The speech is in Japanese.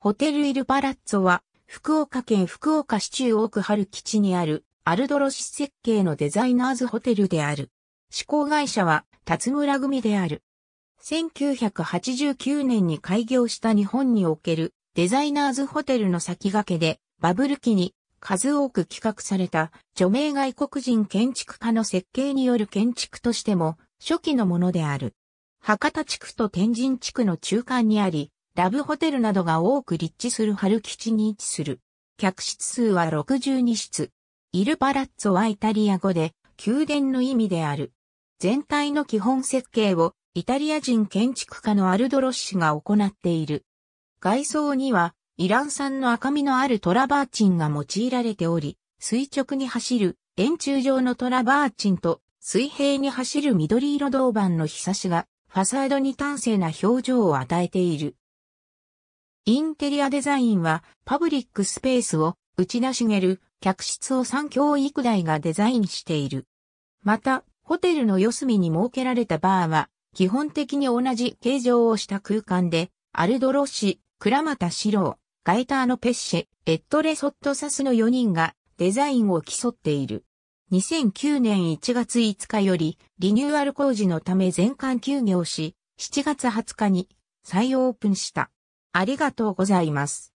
ホテル・イル・パラッツォは、福岡県福岡市中央区春基地にある、アルドロシ設計のデザイナーズホテルである。施工会社は、辰村組である。1989年に開業した日本における、デザイナーズホテルの先駆けで、バブル期に、数多く企画された、著名外国人建築家の設計による建築としても、初期のものである。博多地区と天神地区の中間にあり、ラブホテルなどが多く立地する春吉に位置する。客室数は62室。イルパラッツォはイタリア語で、宮殿の意味である。全体の基本設計を、イタリア人建築家のアルドロッシが行っている。外装には、イラン産の赤みのあるトラバーチンが用いられており、垂直に走る円柱状のトラバーチンと水平に走る緑色銅板の日差しがファサードに端正な表情を与えている。インテリアデザインはパブリックスペースを内田茂る客室を3教育大がデザインしている。また、ホテルの四隅に設けられたバーは、基本的に同じ形状をした空間で、アルドロッシ、倉シロ郎、ガイターのペッシェ、エットレソットサスの4人がデザインを競っている。2009年1月5日よりリニューアル工事のため全館休業し、7月20日に再オープンした。ありがとうございます。